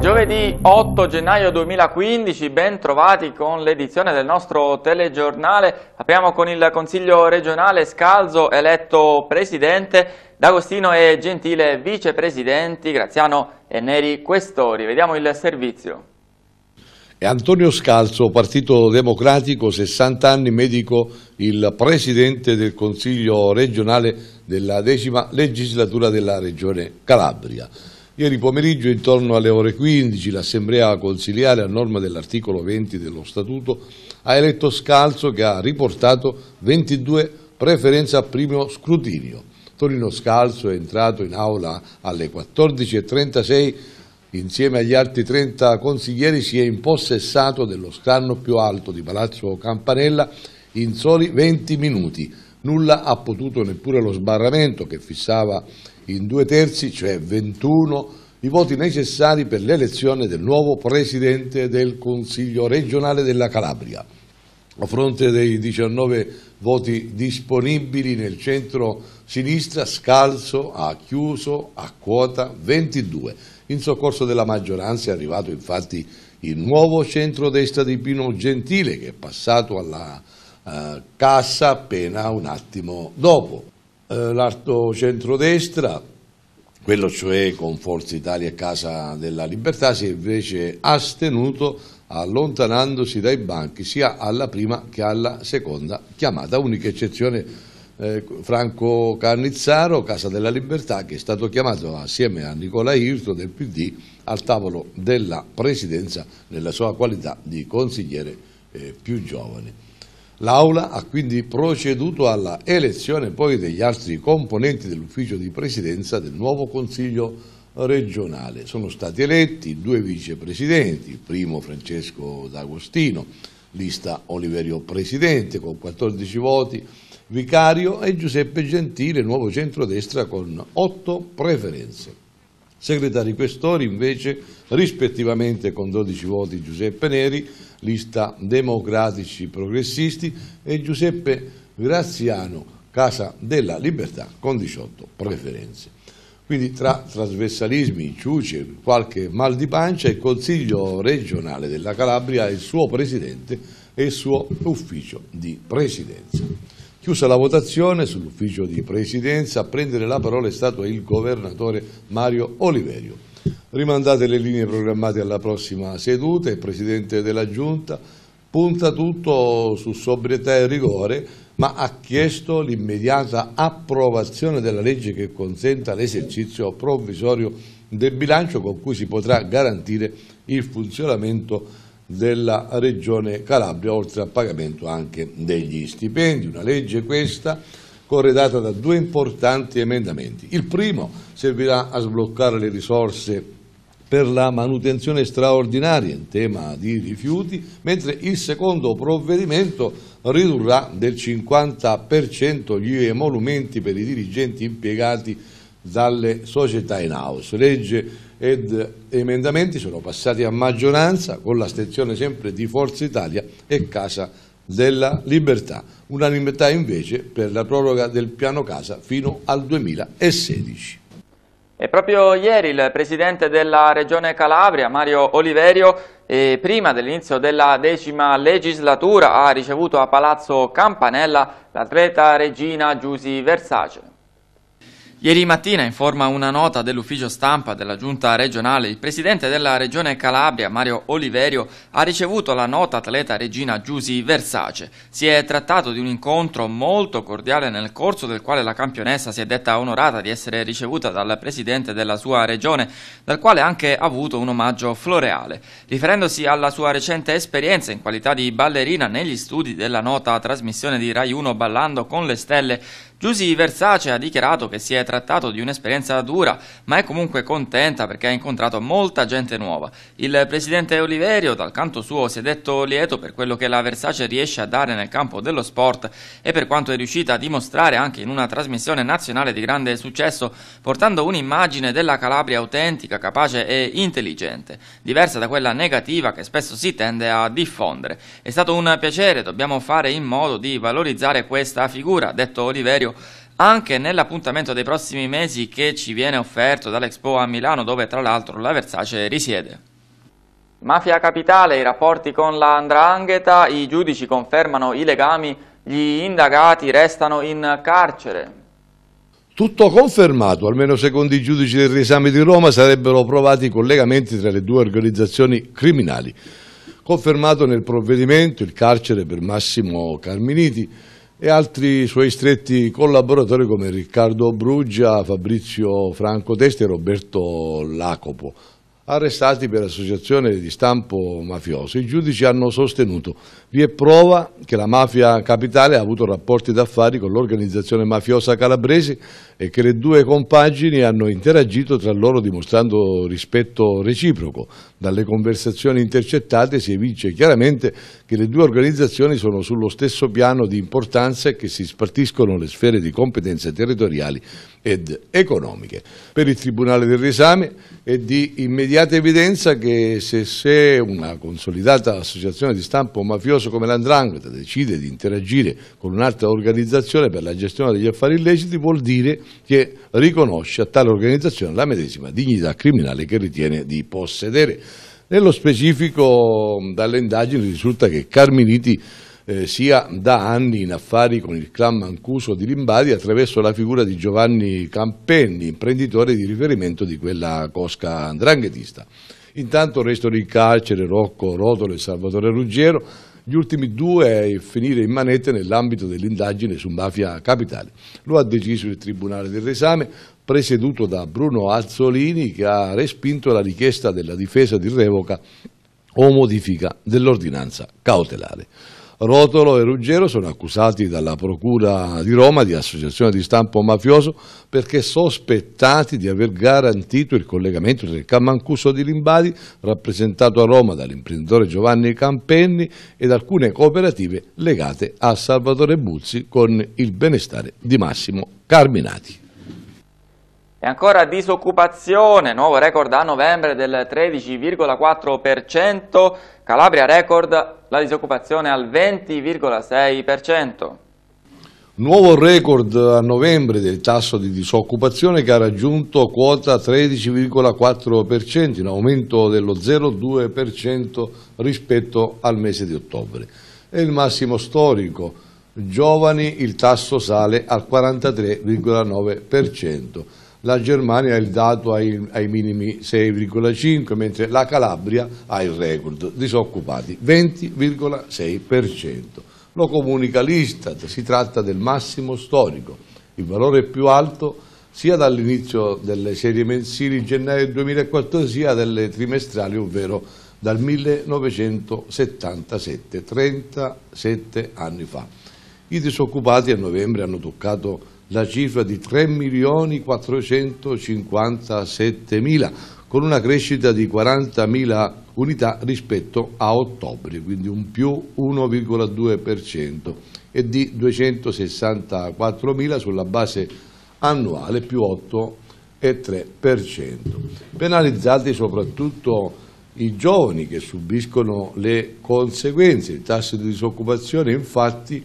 Giovedì 8 gennaio 2015, ben trovati con l'edizione del nostro telegiornale. Apriamo con il Consiglio regionale Scalzo, eletto presidente, D'Agostino e Gentile vicepresidenti, Graziano e Neri questori. Vediamo il servizio. E Antonio Scalzo, Partito Democratico, 60 anni, medico, il presidente del Consiglio regionale della decima legislatura della Regione Calabria. Ieri pomeriggio, intorno alle ore 15, l'Assemblea consiliare, a norma dell'articolo 20 dello Statuto, ha eletto Scalzo che ha riportato 22 preferenze a primo scrutinio. Torino Scalzo è entrato in aula alle 14.36 insieme agli altri 30 consiglieri si è impossessato dello scranno più alto di Palazzo Campanella in soli 20 minuti. Nulla ha potuto neppure lo sbarramento che fissava in due terzi, cioè 21, i voti necessari per l'elezione del nuovo Presidente del Consiglio regionale della Calabria a fronte dei 19 voti disponibili nel centro-sinistra, Scalzo ha chiuso a quota 22. In soccorso della maggioranza è arrivato infatti il nuovo centro-destra di Pino Gentile che è passato alla eh, cassa appena un attimo dopo. Eh, L'arto centro-destra, quello cioè con Forza Italia e Casa della Libertà, si è invece astenuto allontanandosi dai banchi sia alla prima che alla seconda chiamata, unica eccezione eh, Franco Carnizzaro, Casa della Libertà, che è stato chiamato assieme a Nicola Irto del PD al tavolo della Presidenza nella sua qualità di consigliere eh, più giovane. L'Aula ha quindi proceduto alla elezione poi degli altri componenti dell'ufficio di presidenza del nuovo Consiglio regionale. Sono stati eletti due vicepresidenti, il primo Francesco D'Agostino, lista Oliverio Presidente con 14 voti, Vicario e Giuseppe Gentile, nuovo centrodestra con 8 preferenze. Segretari questori invece rispettivamente con 12 voti Giuseppe Neri, lista Democratici Progressisti e Giuseppe Graziano, Casa della Libertà con 18 preferenze. Quindi tra trasversalismi, ciuci, qualche mal di pancia, il Consiglio regionale della Calabria ha il suo presidente e il suo ufficio di presidenza. Chiusa la votazione sull'ufficio di presidenza, a prendere la parola è stato il governatore Mario Oliverio. Rimandate le linee programmate alla prossima seduta, il presidente della giunta punta tutto su sobrietà e rigore ma ha chiesto l'immediata approvazione della legge che consenta l'esercizio provvisorio del bilancio con cui si potrà garantire il funzionamento della Regione Calabria, oltre al pagamento anche degli stipendi. Una legge questa corredata da due importanti emendamenti. Il primo servirà a sbloccare le risorse per la manutenzione straordinaria in tema di rifiuti, mentre il secondo provvedimento ridurrà del 50% gli emolumenti per i dirigenti impiegati dalle società in house. Legge ed emendamenti sono passati a maggioranza con l'astenzione sempre di Forza Italia e Casa della Libertà. Unanimità invece per la proroga del piano casa fino al 2016. E proprio ieri il presidente della regione Calabria, Mario Oliverio, eh, prima dell'inizio della decima legislatura ha ricevuto a Palazzo Campanella l'atleta regina Giusi Versace. Ieri mattina, in forma una nota dell'ufficio stampa della giunta regionale, il presidente della regione Calabria, Mario Oliverio, ha ricevuto la nota atleta regina Giusi Versace. Si è trattato di un incontro molto cordiale nel corso del quale la campionessa si è detta onorata di essere ricevuta dal presidente della sua regione, dal quale ha anche avuto un omaggio floreale. Riferendosi alla sua recente esperienza in qualità di ballerina negli studi della nota trasmissione di Rai 1 Ballando con le Stelle, Giusy Versace ha dichiarato che si è trattato di un'esperienza dura, ma è comunque contenta perché ha incontrato molta gente nuova. Il presidente Oliverio, dal canto suo, si è detto lieto per quello che la Versace riesce a dare nel campo dello sport e per quanto è riuscita a dimostrare anche in una trasmissione nazionale di grande successo, portando un'immagine della Calabria autentica, capace e intelligente, diversa da quella negativa che spesso si tende a diffondere. È stato un piacere, dobbiamo fare in modo di valorizzare questa figura, ha detto Oliverio anche nell'appuntamento dei prossimi mesi che ci viene offerto dall'Expo a Milano dove tra l'altro la Versace risiede. Mafia Capitale, i rapporti con la Andrangheta, i giudici confermano i legami, gli indagati restano in carcere. Tutto confermato, almeno secondo i giudici del riesame di Roma sarebbero provati i collegamenti tra le due organizzazioni criminali. Confermato nel provvedimento il carcere per Massimo Carminiti, e altri suoi stretti collaboratori come Riccardo Bruggia, Fabrizio Franco Testa e Roberto Lacopo arrestati per associazione di stampo mafioso. I giudici hanno sostenuto vi è prova che la mafia capitale ha avuto rapporti d'affari con l'organizzazione mafiosa calabrese e che le due compagini hanno interagito tra loro dimostrando rispetto reciproco. Dalle conversazioni intercettate si evince chiaramente che le due organizzazioni sono sullo stesso piano di importanza e che si spartiscono le sfere di competenze territoriali ed economiche. Per il Tribunale del Riesame è di immediata evidenza che se, se una consolidata associazione di stampo mafioso come l'Andrangheta decide di interagire con un'altra organizzazione per la gestione degli affari illeciti vuol dire che riconosce a tale organizzazione la medesima dignità criminale che ritiene di possedere. Nello specifico dalle indagini risulta che Carminiti eh, sia da anni in affari con il clan Mancuso di Limbadi attraverso la figura di Giovanni Campenni, imprenditore di riferimento di quella cosca andranghetista. Intanto restano in carcere Rocco Rotolo e Salvatore Ruggero, gli ultimi due a finire in manette nell'ambito dell'indagine su mafia capitale. Lo ha deciso il Tribunale del Resame, presieduto da Bruno Azzolini, che ha respinto la richiesta della difesa di revoca o modifica dell'ordinanza cautelare. Rotolo e Ruggero sono accusati dalla Procura di Roma di associazione di stampo mafioso perché sospettati di aver garantito il collegamento tra il Cammancuso di Limbadi, rappresentato a Roma dall'imprenditore Giovanni Campenni, ed alcune cooperative legate a Salvatore Buzzi con il benestare di Massimo Carminati. E ancora disoccupazione, nuovo record a novembre del 13,4%, Calabria record la disoccupazione al 20,6%. Nuovo record a novembre del tasso di disoccupazione che ha raggiunto quota 13,4%, in aumento dello 0,2% rispetto al mese di ottobre. È il massimo storico. Giovani il tasso sale al 43,9% la Germania ha il dato ai, ai minimi 6,5 mentre la Calabria ha il record disoccupati 20,6% lo comunica l'Istat, si tratta del massimo storico il valore più alto sia dall'inizio delle serie mensili in gennaio 2014 sia delle trimestrali ovvero dal 1977, 37 anni fa. I disoccupati a novembre hanno toccato la cifra di 3.457.000 con una crescita di 40.000 unità rispetto a ottobre, quindi un più 1,2% e di 264.000 sulla base annuale più 8,3%. Penalizzati soprattutto i giovani che subiscono le conseguenze, il tasso di disoccupazione infatti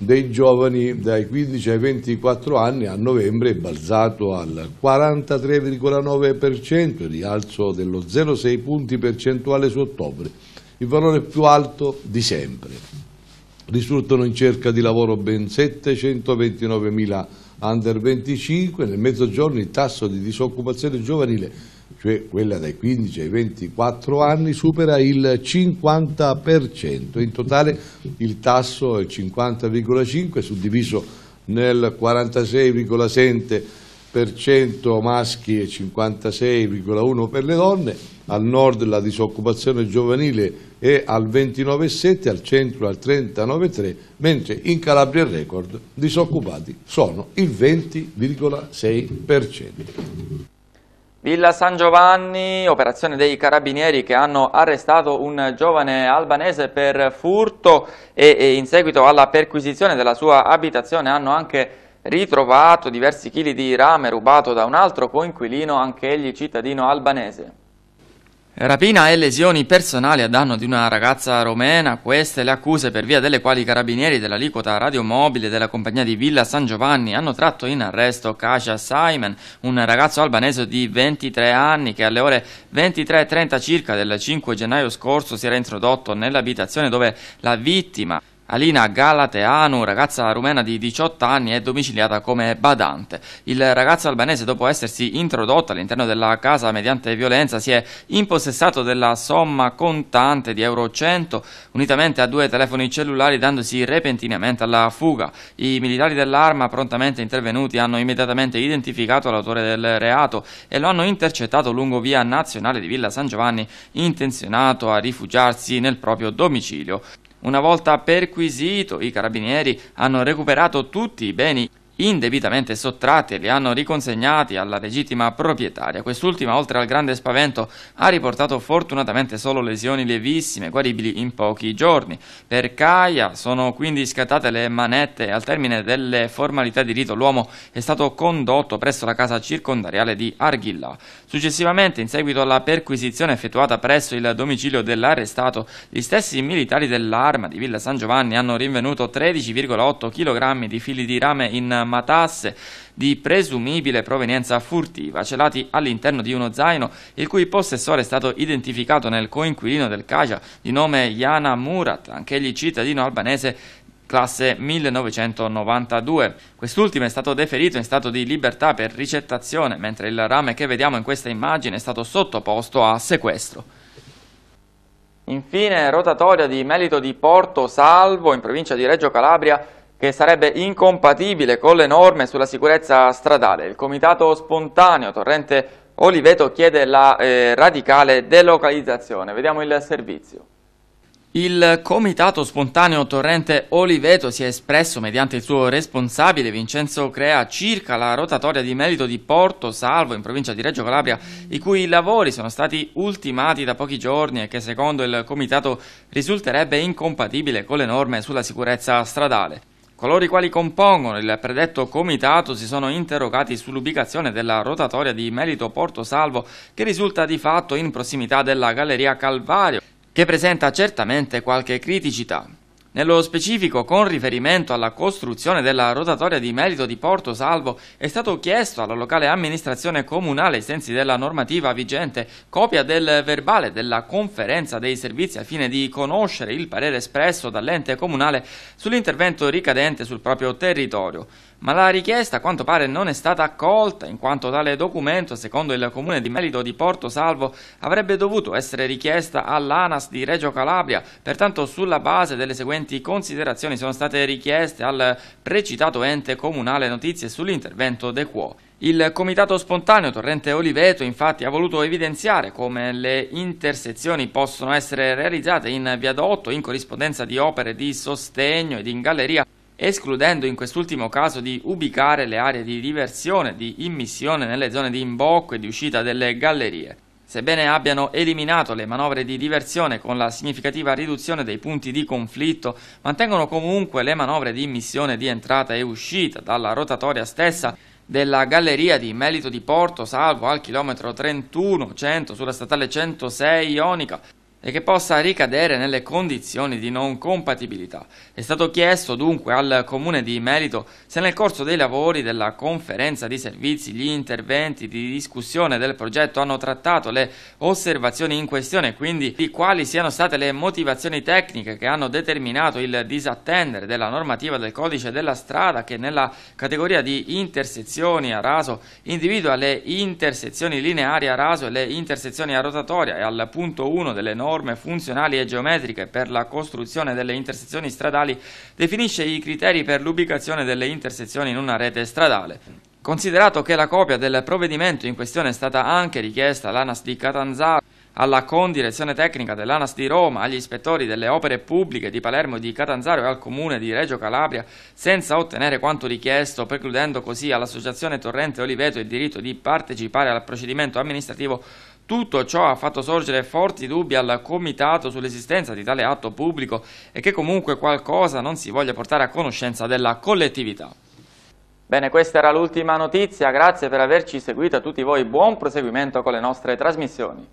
dei giovani dai 15 ai 24 anni a novembre è balzato al 43,9%, rialzo dello 0,6 punti percentuale su ottobre, il valore più alto di sempre. Risultano in cerca di lavoro ben 729.000 under 25, nel mezzogiorno il tasso di disoccupazione giovanile cioè quella dai 15 ai 24 anni, supera il 50%. In totale il tasso è 50,5 suddiviso nel 46,7% maschi e 56,1% per le donne, al nord la disoccupazione giovanile è al 29,7%, al centro al 39,3%, mentre in Calabria il record disoccupati sono il 20,6%. Villa San Giovanni, operazione dei carabinieri che hanno arrestato un giovane albanese per furto e, e in seguito alla perquisizione della sua abitazione hanno anche ritrovato diversi chili di rame rubato da un altro coinquilino, anche egli cittadino albanese. Rapina e lesioni personali a danno di una ragazza romena, queste le accuse per via delle quali i carabinieri dell'aliquota radiomobile della compagnia di Villa San Giovanni hanno tratto in arresto Kasia Simon, un ragazzo albanese di 23 anni che alle ore 23.30 circa del 5 gennaio scorso si era introdotto nell'abitazione dove la vittima Alina Galateanu, ragazza rumena di 18 anni, è domiciliata come badante. Il ragazzo albanese, dopo essersi introdotto all'interno della casa mediante violenza, si è impossessato della somma contante di euro 100, unitamente a due telefoni cellulari, dandosi repentinamente alla fuga. I militari dell'arma, prontamente intervenuti, hanno immediatamente identificato l'autore del reato e lo hanno intercettato lungo via nazionale di Villa San Giovanni, intenzionato a rifugiarsi nel proprio domicilio. Una volta perquisito, i carabinieri hanno recuperato tutti i beni indebitamente sottratti e li hanno riconsegnati alla legittima proprietaria. Quest'ultima, oltre al grande spavento, ha riportato fortunatamente solo lesioni lievissime, guaribili in pochi giorni. Per Caia sono quindi scattate le manette e al termine delle formalità di rito l'uomo è stato condotto presso la casa circondariale di Arghilla. Successivamente, in seguito alla perquisizione effettuata presso il domicilio dell'arrestato, gli stessi militari dell'arma di Villa San Giovanni hanno rinvenuto 13,8 kg di fili di rame in matasse di presumibile provenienza furtiva, celati all'interno di uno zaino il cui possessore è stato identificato nel coinquilino del Kaja di nome Jana Murat, anch'egli cittadino albanese classe 1992. Quest'ultimo è stato deferito in stato di libertà per ricettazione, mentre il rame che vediamo in questa immagine è stato sottoposto a sequestro. Infine, rotatoria di Melito di Porto Salvo in provincia di Reggio Calabria che sarebbe incompatibile con le norme sulla sicurezza stradale. Il comitato spontaneo Torrente Oliveto chiede la eh, radicale delocalizzazione. Vediamo il servizio. Il comitato spontaneo Torrente Oliveto si è espresso mediante il suo responsabile Vincenzo Crea circa la rotatoria di merito di Porto Salvo in provincia di Reggio Calabria i cui lavori sono stati ultimati da pochi giorni e che secondo il comitato risulterebbe incompatibile con le norme sulla sicurezza stradale. Coloro i quali compongono il predetto comitato si sono interrogati sull'ubicazione della rotatoria di Merito Porto Salvo che risulta di fatto in prossimità della Galleria Calvario che presenta certamente qualche criticità. Nello specifico, con riferimento alla costruzione della rotatoria di merito di Porto Salvo, è stato chiesto alla locale amministrazione comunale, ai sensi della normativa vigente, copia del verbale della conferenza dei servizi al fine di conoscere il parere espresso dall'ente comunale sull'intervento ricadente sul proprio territorio. Ma la richiesta a quanto pare non è stata accolta, in quanto tale documento, secondo il comune di merito di Porto Salvo, avrebbe dovuto essere richiesta all'ANAS di Reggio Calabria, pertanto sulla base delle seguenti seguenti considerazioni sono state richieste al precitato ente comunale notizie sull'intervento De Quo. Il comitato spontaneo Torrente Oliveto infatti ha voluto evidenziare come le intersezioni possono essere realizzate in viadotto in corrispondenza di opere di sostegno ed in galleria escludendo in quest'ultimo caso di ubicare le aree di diversione, di immissione nelle zone di imbocco e di uscita delle gallerie. Sebbene abbiano eliminato le manovre di diversione con la significativa riduzione dei punti di conflitto, mantengono comunque le manovre di missione di entrata e uscita dalla rotatoria stessa della galleria di Melito di Porto Salvo al chilometro 31 100 sulla statale 106 Ionica e che possa ricadere nelle condizioni di non compatibilità. È stato chiesto dunque al Comune di Merito se nel corso dei lavori della conferenza di servizi gli interventi di discussione del progetto hanno trattato le osservazioni in questione, e quindi di quali siano state le motivazioni tecniche che hanno determinato il disattendere della normativa del codice della strada che nella categoria di intersezioni a raso individua le intersezioni lineari a raso e le intersezioni a rotatoria e al punto 1 delle norme norme funzionali e geometriche per la costruzione delle intersezioni stradali definisce i criteri per l'ubicazione delle intersezioni in una rete stradale. Considerato che la copia del provvedimento in questione è stata anche richiesta all'ANAS di Catanzaro, alla condirezione tecnica dell'ANAS di Roma, agli ispettori delle opere pubbliche di Palermo e di Catanzaro e al comune di Reggio Calabria, senza ottenere quanto richiesto, precludendo così all'associazione Torrente Oliveto il diritto di partecipare al procedimento amministrativo tutto ciò ha fatto sorgere forti dubbi al Comitato sull'esistenza di tale atto pubblico e che comunque qualcosa non si voglia portare a conoscenza della collettività. Bene, questa era l'ultima notizia, grazie per averci seguito a tutti voi, buon proseguimento con le nostre trasmissioni.